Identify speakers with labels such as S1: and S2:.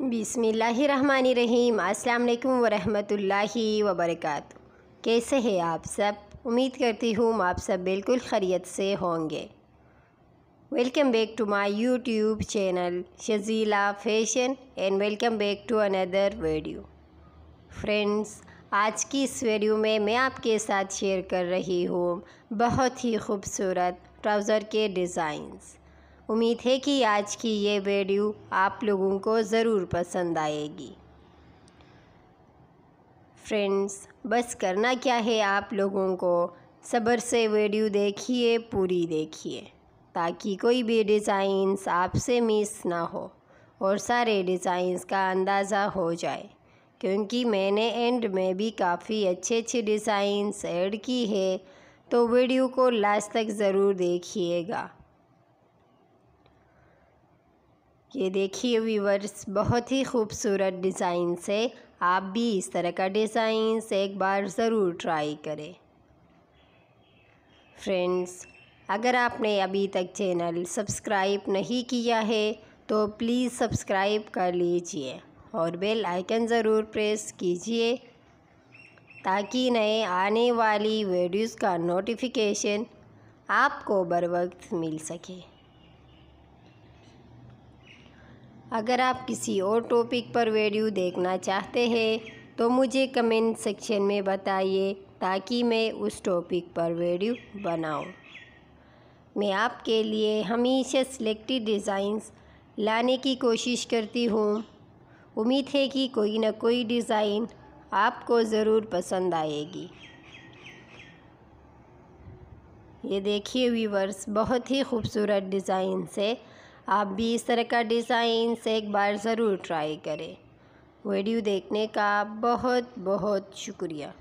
S1: बिसमीम् अल्लाम वरहमतुल्लाहि वबरक कैसे हैं आप सब उम्मीद करती हूँ आप सब बिल्कुल खैरियत से होंगे welcome back to my YouTube channel Shajila fashion and welcome back to another video friends आज की इस वीडियो में मैं आपके साथ शेयर कर रही हूँ बहुत ही खूबसूरत ट्राउज़र के डिज़ाइंस उम्मीद है कि आज की ये वीडियो आप लोगों को ज़रूर पसंद आएगी फ्रेंड्स बस करना क्या है आप लोगों को सब्र से वीडियो देखिए पूरी देखिए ताकि कोई भी डिज़ाइंस आपसे मिस ना हो और सारे डिज़ाइंस का अंदाज़ा हो जाए क्योंकि मैंने एंड में भी काफ़ी अच्छे अच्छे डिज़ाइंस ऐड की है तो वीडियो को लास्ट तक ज़रूर देखिएगा ये देखिए व्यूवर्स बहुत ही खूबसूरत डिज़ाइन से आप भी इस तरह का डिज़ाइन से एक बार ज़रूर ट्राई करें फ्रेंड्स अगर आपने अभी तक चैनल सब्सक्राइब नहीं किया है तो प्लीज़ सब्सक्राइब कर लीजिए और बेल आइकन ज़रूर प्रेस कीजिए ताकि नए आने वाली वीडियोस का नोटिफिकेशन आपको बर वक्त मिल सके अगर आप किसी और टॉपिक पर वीडियो देखना चाहते हैं तो मुझे कमेंट सेक्शन में बताइए ताकि मैं उस टॉपिक पर वीडियो बनाऊं। मैं आपके लिए हमेशा सिलेक्टेड डिज़ाइंस लाने की कोशिश करती हूँ उम्मीद है कि कोई ना कोई डिज़ाइन आपको ज़रूर पसंद आएगी ये देखिए व्यूवर्स बहुत ही खूबसूरत डिज़ाइन से आप भी इस तरह का डिज़ाइन एक बार ज़रूर ट्राई करें वीडियो देखने का बहुत बहुत शुक्रिया